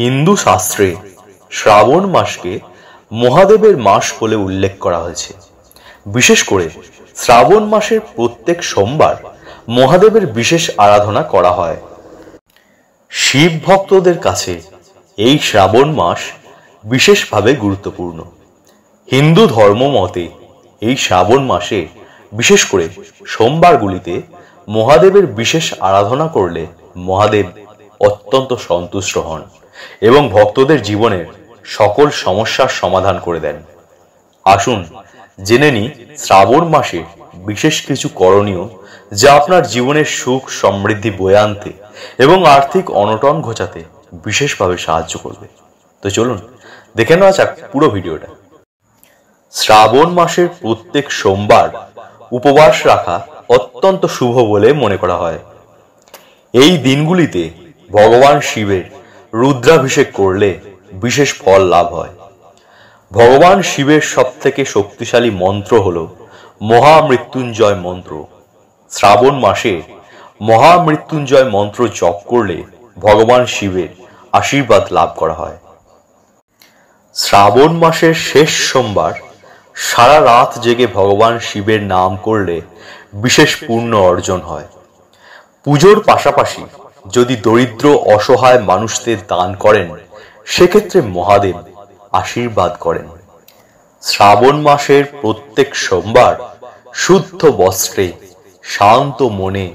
হিন্দু শাস্ত্রে শ্রাবণ মাসকে মহাদেবের মাস বলে উল্লেখ করা হয়েছে বিশেষ করে শ্রাবণ মাসের প্রত্যেক সোমবার মহাদেবের বিশেষ আরাধনা করা হয় শিব ভক্তদের কাছে এই শ্রাবণ মাস বিশেষভাবে গুরুত্বপূর্ণ হিন্দু ধর্ম মতে এই শ্রাবণ মাসে বিশেষ করে সোমবারগুলিতে মহাদেবের বিশেষ আরাধনা করলে মহাদেব অত্যন্ত সন্তুষ্ট হন এবং ভক্তদের জীবনের সকল সমস্যার সমাধান করে দেন আসুন জেনে নি শ্রাবণ মাসে বিশেষ কিছু করণীয় যা আপনার জীবনের সুখ সমৃদ্ধি বয়ে আনতে এবং আর্থিক অনটন ঘোচাতে বিশেষভাবে সাহায্য করবে তো চলুন দেখে নেওয়া যাক পুরো ভিডিওটা শ্রাবণ মাসের প্রত্যেক সোমবার উপবাস রাখা অত্যন্ত শুভ বলে মনে করা হয় এই দিনগুলিতে ভগবান শিবের রুদ্রাভিষেক করলে বিশেষ ফল লাভ হয় ভগবান শিবের সবথেকে শক্তিশালী মন্ত্র হল মহামৃত্যুঞ্জয় মন্ত্র শ্রাবণ মাসে মহামৃত্যুঞ্জয় মন্ত্র জপ করলে ভগবান শিবের আশীর্বাদ লাভ করা হয় শ্রাবণ মাসের শেষ সোমবার সারা রাত জেগে ভগবান শিবের নাম করলে বিশেষ পূর্ণ অর্জন হয় পুজোর পাশাপাশি যদি দরিদ্র অসহায় মানুষদের দান করেন সেক্ষেত্রে মহাদেব আশীর্বাদ করেন শ্রাবণ মাসের প্রত্যেক সোমবার শুদ্ধ বস্ত্রে শান্ত মনে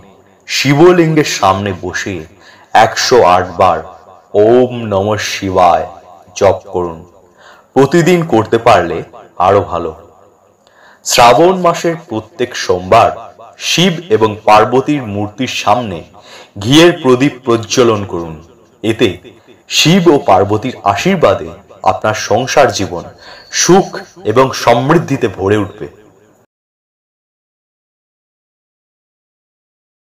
শিবলিঙ্গের সামনে বসে একশো বার ওম নম শিবায় জপ করুন প্রতিদিন করতে পারলে আরো ভালো শ্রাবণ মাসের প্রত্যেক সোমবার শিব এবং পার্বতীর মূর্তির সামনে ঘিয়ের প্রদীপ প্রজ্বলন করুন এতে শিব ও পার্বতীর আশীর্বাদে আপনার সংসার জীবন সুখ এবং সমৃদ্ধিতে ভরে উঠবে